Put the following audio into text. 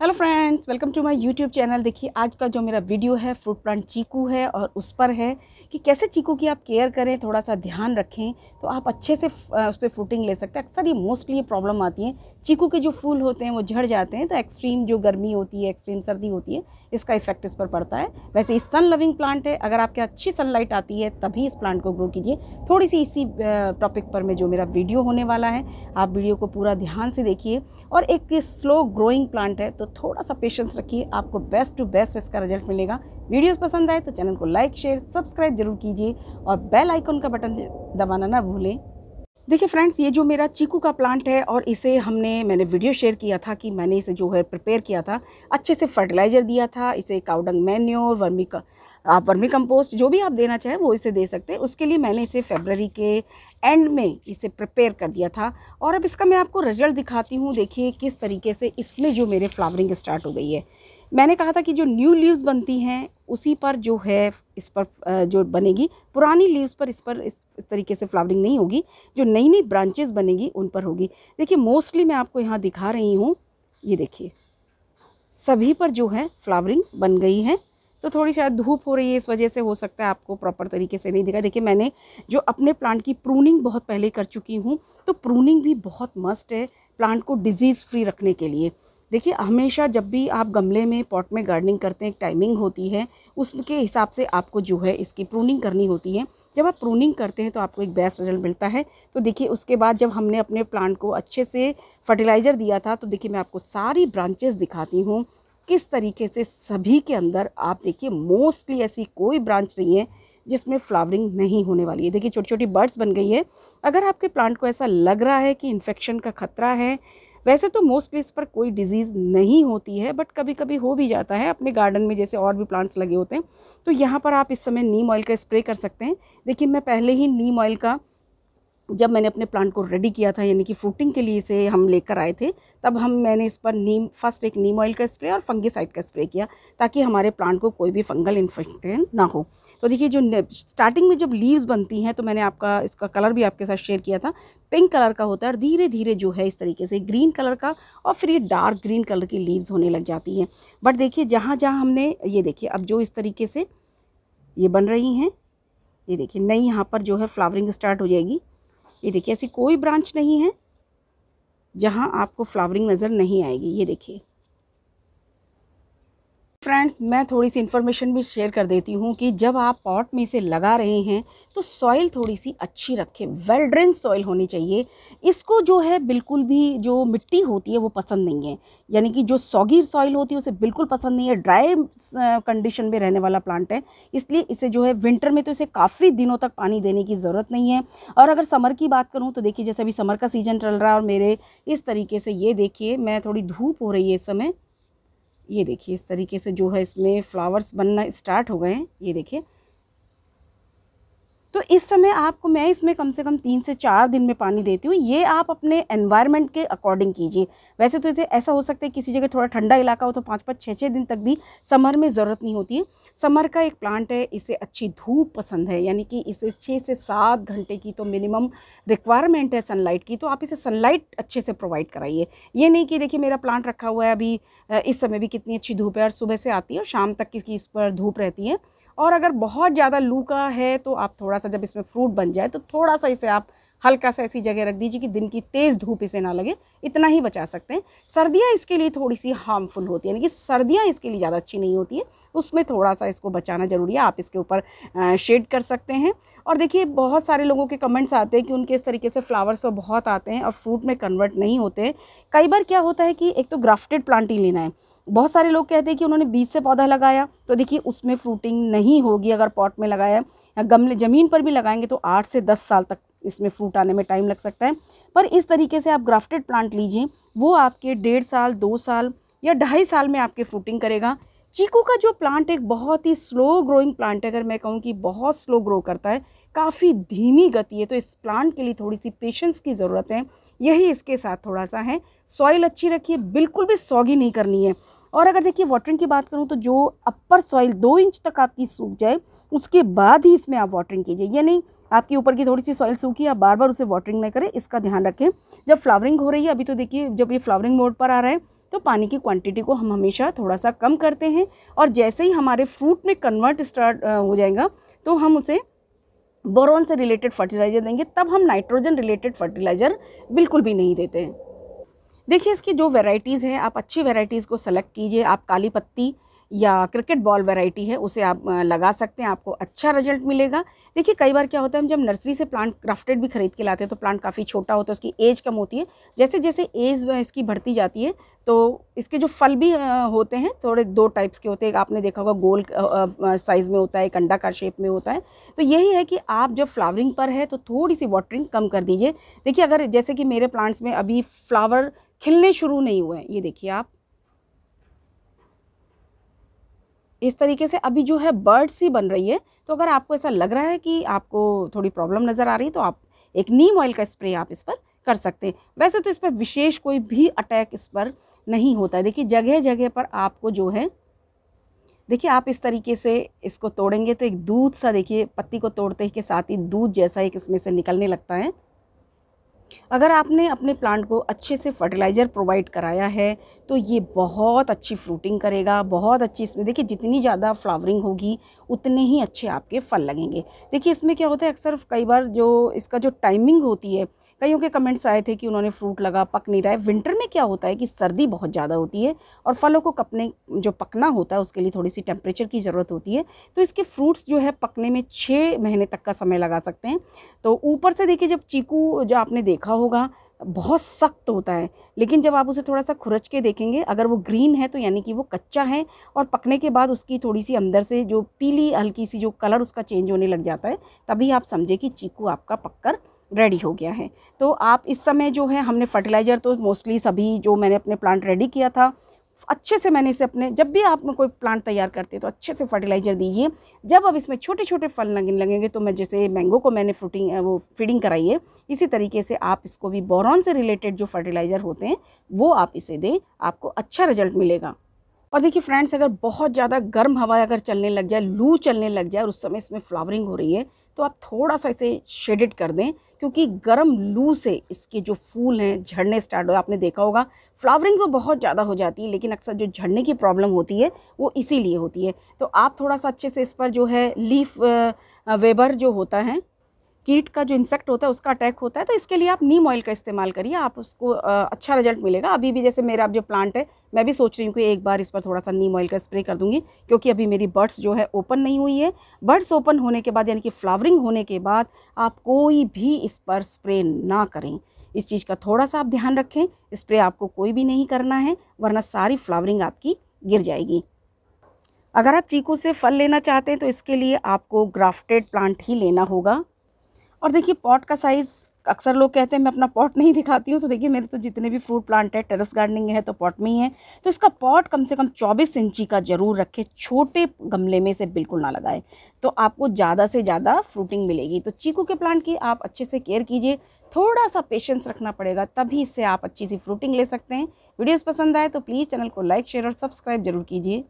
hello friends friends welcome to my YouTube channel देखिए आज का जो मेरा वीडियो है फ्रूट प्लांट चीकू है और उस पर है कि कैसे चीकू की आप केयर करें थोड़ा सा ध्यान रखें तो आप अच्छे से उस पर फ्रूटिंग ले सकते हैं अक्सर ये मोस्टली ये प्रॉब्लम आती है चीकू के जो फूल होते हैं वो झड़ जाते हैं तो एक्सट्रीम जो गर्मी होती है एक्सट्रीम सर्दी होती है इसका इफेक्ट इस पर पड़ता है वैसे इस सन लविंग प्लांट है अगर आपके अच्छी सनलाइट आती है तभी इस प्लांट को ग्रो कीजिए थोड़ी सी इसी टॉपिक पर मैं जो मेरा वीडियो होने वाला है आप वीडियो को पूरा ध्यान से देखिए और एक स्लो ग्रोइंग प्लांट है तो थोड़ा सा पेशेंस रखिए आपको बेस्ट टू बेस्ट इसका रिजल्ट मिलेगा वीडियोस पसंद आए तो चैनल को लाइक शेयर सब्सक्राइब जरूर कीजिए और बेल आइकन का बटन दबाना ना भूलें देखिए फ्रेंड्स ये जो मेरा चीकू का प्लांट है और इसे हमने मैंने वीडियो शेयर किया था कि मैंने इसे जो है प्रिपेयर किया था अच्छे से फर्टिलाइज़र दिया था इसे काउडंग मैन्योर वर्मी का आप वर्मी कंपोस्ट जो भी आप देना चाहें वो इसे दे सकते हैं उसके लिए मैंने इसे फेबररी के एंड में इसे प्रिपेयर कर दिया था और अब इसका मैं आपको रिजल्ट दिखाती हूँ देखिए किस तरीके से इसमें जो मेरे फ्लावरिंग स्टार्ट हो गई है मैंने कहा था कि जो न्यू लीव्स बनती हैं उसी पर जो है इस पर जो बनेगी पुरानी लीव्स पर इस पर इस तरीके से फ्लावरिंग नहीं होगी जो नई नई ब्रांचेस बनेगी उन पर होगी देखिए मोस्टली मैं आपको यहाँ दिखा रही हूँ ये देखिए सभी पर जो है फ्लावरिंग बन गई है तो थोड़ी शायद धूप हो रही है इस वजह से हो सकता है आपको प्रॉपर तरीके से नहीं दिखा देखिए मैंने जो अपने प्लांट की प्रूनिंग बहुत पहले कर चुकी हूँ तो प्रूनिंग भी बहुत मस्ट है प्लांट को डिजीज़ फ्री रखने के लिए देखिए हमेशा जब भी आप गमले में पॉट में गार्डनिंग करते हैं एक टाइमिंग होती है उसके हिसाब से आपको जो है इसकी प्रूनिंग करनी होती है जब आप प्रूनिंग करते हैं तो आपको एक बेस्ट रिजल्ट मिलता है तो देखिए उसके बाद जब हमने अपने प्लांट को अच्छे से फर्टिलाइज़र दिया था तो देखिए मैं आपको सारी ब्रांचेस दिखाती हूँ किस तरीके से सभी के अंदर आप देखिए मोस्टली ऐसी कोई ब्रांच नहीं है जिसमें फ्लावरिंग नहीं होने वाली है देखिए छोटी छोटी बर्ड्स बन गई है अगर आपके प्लांट को ऐसा लग रहा है कि इन्फेक्शन का खतरा है वैसे तो मोस्टली इस पर कोई डिजीज़ नहीं होती है बट कभी कभी हो भी जाता है अपने गार्डन में जैसे और भी प्लांट्स लगे होते हैं तो यहाँ पर आप इस समय नीम ऑयल का स्प्रे कर सकते हैं देखिए मैं पहले ही नीम ऑयल का जब मैंने अपने प्लांट को रेडी किया था यानी कि फ्रूटिंग के लिए इसे हम लेकर आए थे तब हम मैंने इस पर नीम फर्स्ट एक नीम ऑयल का स्प्रे और फंगीसाइड का स्प्रे किया ताकि हमारे प्लांट को कोई भी फंगल इन्फेक्शन ना हो तो देखिए जो स्टार्टिंग में जब लीव्स बनती हैं तो मैंने आपका इसका कलर भी आपके साथ शेयर किया था पिंक कलर का होता है और धीरे धीरे जो है इस तरीके से ग्रीन कलर का और फिर ये डार्क ग्रीन कलर की लीव्स होने लग जाती हैं बट देखिए जहाँ जहाँ हमने ये देखिए अब जो इस तरीके से ये बन रही हैं ये देखिए नई यहाँ पर जो है फ्लावरिंग स्टार्ट हो जाएगी ये देखिए ऐसी कोई ब्रांच नहीं है जहाँ आपको फ्लावरिंग नज़र नहीं आएगी ये देखिए फ्रेंड्स मैं थोड़ी सी इन्फॉर्मेशन भी शेयर कर देती हूँ कि जब आप पॉट में इसे लगा रहे हैं तो सॉइल थोड़ी सी अच्छी रखें वेल ड्रेन सॉइल होनी चाहिए इसको जो है बिल्कुल भी जो मिट्टी होती है वो पसंद नहीं है यानी कि जो सौगीर सॉइल होती है उसे बिल्कुल पसंद नहीं है ड्राई कंडीशन uh, में रहने वाला प्लांट है इसलिए इसे जो है विंटर में तो इसे काफ़ी दिनों तक पानी देने की ज़रूरत नहीं है और अगर समर की बात करूँ तो देखिए जैसे अभी समर का सीज़न चल रहा है और मेरे इस तरीके से ये देखिए मैं थोड़ी धूप हो रही है इस समय ये देखिए इस तरीके से जो है इसमें फ्लावर्स बनना स्टार्ट हो गए हैं ये देखिए तो इस समय आपको मैं इसमें कम से कम तीन से चार दिन में पानी देती हूँ ये आप अपने एनवायरनमेंट के अकॉर्डिंग कीजिए वैसे तो इसे ऐसा हो सकता है किसी जगह थोड़ा ठंडा इलाका हो तो पाँच पाँच छः छः दिन तक भी समर में ज़रूरत नहीं होती है समर का एक प्लांट है इसे अच्छी धूप पसंद है यानी कि इसे छः से सात घंटे की तो मिनिमम रिक्वायरमेंट है सनलाइट की तो आप इसे सनलाइट अच्छे से प्रोवाइड कराइए ये नहीं कि देखिए मेरा प्लांट रखा हुआ है अभी इस समय भी कितनी अच्छी धूप है और सुबह से आती है और शाम तक इसकी इस पर धूप रहती है और अगर बहुत ज़्यादा लू का है तो आप थोड़ा सा जब इसमें फ्रूट बन जाए तो थोड़ा सा इसे आप हल्का सा ऐसी जगह रख दीजिए कि दिन की तेज़ धूप इसे ना लगे इतना ही बचा सकते हैं सर्दियाँ इसके लिए थोड़ी सी हार्मफुल होती है यानी कि सर्दियाँ इसके लिए ज़्यादा अच्छी नहीं होती है उसमें थोड़ा सा इसको बचाना ज़रूरी है आप इसके ऊपर शेड कर सकते हैं और देखिए बहुत सारे लोगों के कमेंट्स आते हैं कि उनके इस तरीके से फ्लावर्स तो बहुत आते हैं और फ्रूट में कन्वर्ट नहीं होते कई बार क्या होता है कि एक तो ग्राफ्टेड प्लांट ही लेना है बहुत सारे लोग कहते हैं कि उन्होंने बीज से पौधा लगाया तो देखिए उसमें फ्रूटिंग नहीं होगी अगर पॉट में लगाया या गमले ज़मीन पर भी लगाएंगे तो आठ से दस साल तक इसमें फ्रूट आने में टाइम लग सकता है पर इस तरीके से आप ग्राफ्टेड प्लांट लीजिए वो आपके डेढ़ साल दो साल या ढाई साल में आपके फ्रूटिंग करेगा चीकू का जो प्लांट एक बहुत ही स्लो ग्रोइंग प्लांट है अगर मैं कहूँ कि बहुत स्लो ग्रो करता है काफ़ी धीमी गति है तो इस प्लांट के लिए थोड़ी सी पेशेंस की ज़रूरत है यही इसके साथ थोड़ा सा है सॉइल अच्छी रखिए बिल्कुल भी सॉगी नहीं करनी है और अगर देखिए वाटरिंग की बात करूँ तो जो अपर सॉइल दो इंच तक आपकी सूख जाए उसके बाद ही इसमें आप वाटरिंग कीजिए या नहीं आपके ऊपर की थोड़ी सी सॉइल सूखी आप बार बार उसे वाटरिंग ना करें इसका ध्यान रखें जब फ्लावरिंग हो रही है अभी तो देखिए जब ये फ्लावरिंग मोड पर आ रहा है तो पानी की क्वांटिटी को हम हमेशा थोड़ा सा कम करते हैं और जैसे ही हमारे फ्रूट में कन्वर्ट स्टार्ट हो जाएगा तो हम उसे बोरोन से रिलेटेड फर्टिलाइज़र देंगे तब हम नाइट्रोजन रिलेटेड फर्टिलाइज़र बिल्कुल भी नहीं देते हैं देखिए इसकी जो वेराइटीज़ है आप अच्छी वेराइटीज़ को सेलेक्ट कीजिए आप काली पत्ती या क्रिकेट बॉल वेराइटी है उसे आप लगा सकते हैं आपको अच्छा रिजल्ट मिलेगा देखिए कई बार क्या होता है हम जब नर्सरी से प्लांट क्राफ्टेड भी खरीद के लाते हैं तो प्लांट काफ़ी छोटा होता है उसकी एज कम होती है जैसे जैसे एज इसकी बढ़ती जाती है तो इसके जो फल भी होते हैं थोड़े दो टाइप्स के होते हैं आपने देखा होगा गोल साइज़ में होता है एक का शेप में होता है तो यही है कि आप जब फ्लावरिंग पर है तो थोड़ी सी वाटरिंग कम कर दीजिए देखिए अगर जैसे कि मेरे प्लांट्स में अभी फ्लावर खिलने शुरू नहीं हुए ये देखिए आप इस तरीके से अभी जो है बर्ड सी बन रही है तो अगर आपको ऐसा लग रहा है कि आपको थोड़ी प्रॉब्लम नज़र आ रही है तो आप एक नीम ऑयल का स्प्रे आप इस पर कर सकते हैं वैसे तो इस पर विशेष कोई भी अटैक इस पर नहीं होता है देखिए जगह जगह पर आपको जो है देखिए आप इस तरीके से इसको तोड़ेंगे तो एक दूध सा देखिए पत्ती को तोड़ते के साथ ही दूध जैसा एक इसमें से निकलने लगता है अगर आपने अपने प्लांट को अच्छे से फर्टिलाइज़र प्रोवाइड कराया है तो ये बहुत अच्छी फ्रूटिंग करेगा बहुत अच्छी इसमें देखिए जितनी ज़्यादा फ्लावरिंग होगी उतने ही अच्छे आपके फल लगेंगे देखिए इसमें क्या होता है अक्सर कई बार जो इसका जो टाइमिंग होती है कईयों के कमेंट्स आए थे कि उन्होंने फ्रूट लगा पक नहीं रहा है विंटर में क्या होता है कि सर्दी बहुत ज़्यादा होती है और फलों को कपने जो पकना होता है उसके लिए थोड़ी सी टेम्परेचर की ज़रूरत होती है तो इसके फ्रूट्स जो है पकने में छः महीने तक का समय लगा सकते हैं तो ऊपर से देखिए जब चीकू जो आपने देखा होगा बहुत सख्त होता है लेकिन जब आप उसे थोड़ा सा खुरच के देखेंगे अगर वो ग्रीन है तो यानी कि वो कच्चा है और पकने के बाद उसकी थोड़ी सी अंदर से जो पीली हल्की सी जो कलर उसका चेंज होने लग जाता है तभी आप समझे कि चीकू आपका पककर रेडी हो गया है तो आप इस समय जो है हमने फर्टिलाइज़र तो मोस्टली सभी जो मैंने अपने प्लांट रेडी किया था अच्छे से मैंने इसे अपने जब भी आप कोई प्लांट तैयार करते हैं तो अच्छे से फर्टिलाइज़र दीजिए जब अब इसमें छोटे छोटे फल लगने लगेंगे तो मैं जैसे मैंगो को मैंने फ्रूटिंग वो फीडिंग कराई है इसी तरीके से आप इसको भी बोरॉन से रिलेटेड जो फर्टिलाइज़र होते हैं वो आप इसे दें आपको अच्छा रिजल्ट मिलेगा और देखिए फ्रेंड्स अगर बहुत ज़्यादा गर्म हवा अगर चलने लग जाए लू चलने लग जाए और उस समय इसमें फ्लावरिंग हो रही है तो आप थोड़ा सा इसे शेडेड कर दें क्योंकि गर्म लू से इसके जो फूल हैं झड़ने स्टार्ट हो आपने देखा होगा फ्लावरिंग तो बहुत ज़्यादा हो जाती है लेकिन अक्सर जो झड़ने की प्रॉब्लम होती है वो इसीलिए होती है तो आप थोड़ा सा अच्छे से इस पर जो है लीफ वेबर जो होता है कीट का जो इंसेक्ट होता है उसका अटैक होता है तो इसके लिए आप नीम ऑयल का इस्तेमाल करिए आप उसको अच्छा रिजल्ट मिलेगा अभी भी जैसे मेरा अब जो प्लांट है मैं भी सोच रही हूँ कि एक बार इस पर थोड़ा सा नीम ऑयल का स्प्रे कर दूँगी क्योंकि अभी मेरी बर्ड्स जो है ओपन नहीं हुई है बर्ड्स ओपन होने के बाद यानी कि फ्लावरिंग होने के बाद आप कोई भी इस पर स्प्रे ना करें इस चीज़ का थोड़ा सा आप ध्यान रखें स्प्रे आपको कोई भी नहीं करना है वरना सारी फ्लावरिंग आपकी गिर जाएगी अगर आप चीकू से फल लेना चाहते हैं तो इसके लिए आपको ग्राफ्टेड प्लांट ही लेना होगा और देखिए पॉट का साइज़ अक्सर लोग कहते हैं मैं अपना पॉट नहीं दिखाती हूँ तो देखिए मेरे तो जितने भी फ्रूट प्लांट है टेरेस गार्डनिंग है तो पॉट में ही है तो इसका पॉट कम से कम चौबीस इंची का ज़रूर रखें छोटे गमले में से बिल्कुल ना लगाएं तो आपको ज़्यादा से ज़्यादा फ्रूटिंग मिलेगी तो चीकू के प्लांट की आप अच्छे से केयर कीजिए थोड़ा सा पेशेंस रखना पड़ेगा तभी इससे आप अच्छी सी फ्रूटिंग ले सकते हैं वीडियोज़ पसंद आए तो प्लीज़ चैनल को लाइक शेयर और सब्सक्राइब जरूर कीजिए